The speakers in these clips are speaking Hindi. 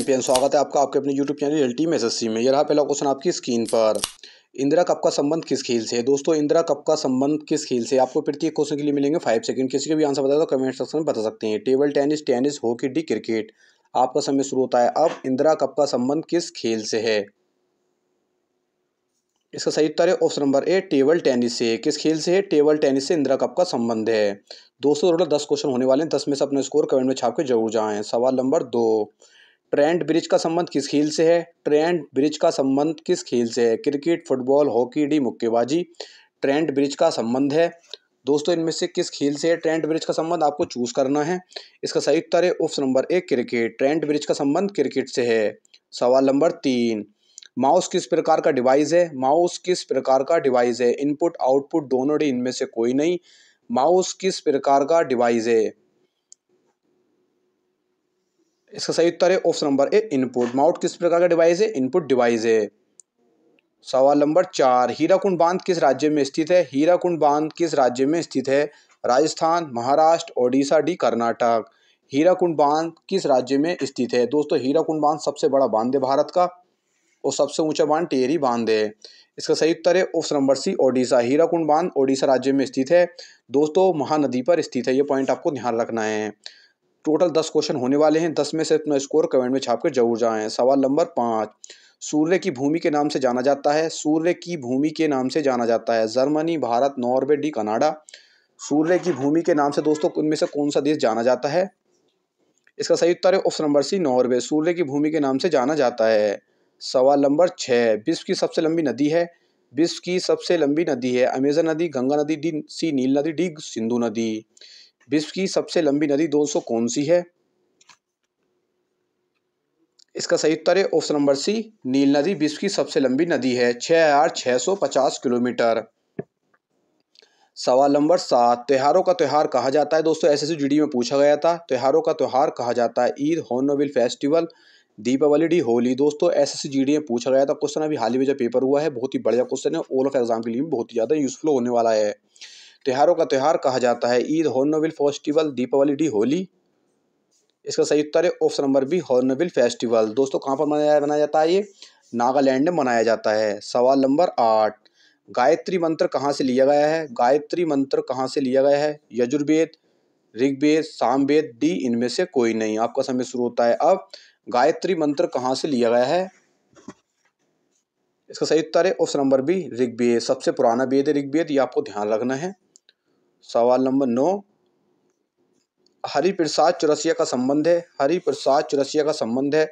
चैंपियन स्वागत है आपका आपके अपने यूट्यूब चैनल एल टी में एस में यह रहा पहला क्वेश्चन आपकी स्क्रीन पर इंदिरा कप का संबंध किस खेल से है दोस्तों इंदिरा कप का संबंध किस खेल से आपको प्रत्येक क्वेश्चन के लिए मिलेंगे फाइव सेकंड किसी के भी आंसर बताया तो कमेंट सेक्शन में बता सकते हैं table tennis tennis hockey D cricket आपका समय शुरू होता है अब इंदिरा कप का संबंध किस खेल से है इसका सही उत्तर है option number A table tennis से किस खेल से है टेबल टेनिस से इंदिरा कप का संबंध है दोस्तों टोटल दस क्वेश्चन होने वाले हैं दस में से अपना स्कोर कमेंट में छाप के जरूर जाएँ सवाल नंबर दो ट्रेंट ब्रिज का संबंध किस खेल से है ट्रेंट ब्रिज का संबंध किस खेल से है क्रिकेट फुटबॉल हॉकी डी मुक्केबाजी ट्रेंट ब्रिज का संबंध है दोस्तों इनमें से किस खेल से है ट्रेंट ब्रिज का संबंध आपको चूज करना है इसका सही उत्तर है ऑप्शन नंबर एक क्रिकेट ट्रेंट ब्रिज का संबंध क्रिकेट से है सवाल नंबर तीन माउस किस प्रकार का डिवाइस है माउस किस प्रकार का डिवाइस है इनपुट आउटपुट दोनों डी इनमें से कोई नहीं माउस किस प्रकार का डिवाइस है इसका सही उत्तर है ऑप्शन नंबर ए इनपुट माउट किस प्रकार का डिवाइस है इनपुट डिवाइस है सवाल नंबर चार हीराकुंड बांध किस राज्य में स्थित है हीराकुंड बांध किस राज्य में स्थित है राजस्थान महाराष्ट्र ओडिशा डी कर्नाटक हीराकुंड बांध किस राज्य में स्थित है दोस्तों हीराकुंड बांध सबसे बड़ा बांध है भारत का और सबसे ऊंचा बांध टेहरी बांध है इसका सही उत्तर है option number C Odisha Hirakud बांध ओडिशा राज्य में स्थित है दोस्तों महानदी पर स्थित है ये पॉइंट आपको ध्यान रखना है टोटल दस क्वेश्चन होने वाले हैं दस में से अपना स्कोर कमेंट में छाप कर जरूर जाएँ सवाल नंबर पाँच सूर्य की भूमि के नाम से जाना जाता है सूर्य की भूमि के नाम से जाना जाता है Germany Bharat Norway D Canada सूर्य की भूमि के नाम से दोस्तों उनमें से कौन सा देश जाना जाता है इसका सही उत्तर है ऑप्शन नंबर सी नॉर्वे सूर्य की भूमि के नाम से जाना जाता है सवाल नंबर छः विश्व की सबसे लंबी नदी है विश्व की सबसे लंबी नदी है अमेजन नदी गंगा नदी डी सी नील नदी डी सिंधु नदी विश्व की सबसे लंबी नदी दोस्तों कौन सी है इसका सही उत्तर है ऑप्शन नंबर सी नील नदी विश्व की सबसे लंबी नदी है छह हजार छह सौ पचास किलोमीटर सवाल नंबर सात त्योहारों का त्यौहार कहा जाता है दोस्तों एस एस में पूछा गया था त्योहारों का त्यौहार कहा जाता है Eid Hornbill festival Deepawali D Holi दोस्तों एस एस में पूछा गया था क्वेश्चन अभी हाल ही में जो पेपर हुआ है बहुत ही बढ़िया क्वेश्चन है ऑल ऑफ एग्जाम के लिए बहुत ही ज़्यादा यूजफुल होने वाला है त्योहारों का त्यौहार कहा जाता है Eid Hornbill festival Deepawali D Holi इसका सही उत्तर है option number B Hornbill festival दोस्तों कहाँ पर मनाया मनाया जाता है ये नागालैंड में मनाया जाता है सवाल नंबर आठ गायत्री मंत्र कहाँ से लिया गया है गायत्री मंत्र कहाँ से लिया गया है यजुर्वेद ऋग्वेद सामवेद डी इनमें से कोई नहीं आपका समय शुरू होता है अब गायत्री मंत्र कहाँ से लिया गया है इसका सही उत्तर है ऑप्शन नंबर बी ऋग्वेद सबसे पुराना वेद है ऋग्वेद ये आपको ध्यान रखना है सवाल नंबर नौ हरि प्रसाद चौरसिया का संबंध है हरि प्रसाद चौरसिया का संबंध है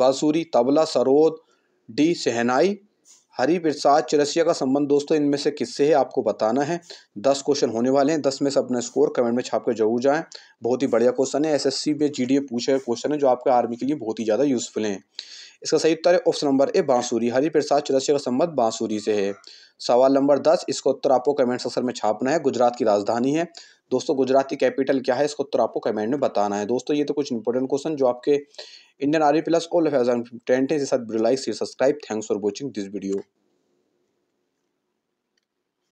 बांसुरी तबला सरोद डी सहनाई हरि प्रसाद चौरसिया का संबंध दोस्तों इनमें से किससे है आपको बताना है दस क्वेश्चन होने वाले हैं दस में से अपना स्कोर कमेंट में छाप कर जरूर जाएं बहुत ही बढ़िया क्वेश्चन है एसएससी में जीडीए पूछे हुए क्वेश्चन है जो आपके आर्मी के लिए बहुत ही ज़्यादा यूजफुल हैं इसका सही उत्तर है ऑप्शन नंबर ए बांसुरी हरि प्रसाद चौरसिया का संबंध बांसुरी से है सवाल नंबर दस इसका उत्तर आपको कमेंट सेक्शन में छापना है गुजरात की राजधानी है दोस्तों गुजरात की कैपिटल क्या है इसका उत्तर आपको कमेंट में बताना है दोस्तों ये तो कुछ इंपॉर्टेंट क्वेश्चन जो आपके Indian army plus all of agent tent है साथ ब्रिलाइक subscribe thanks for watching this video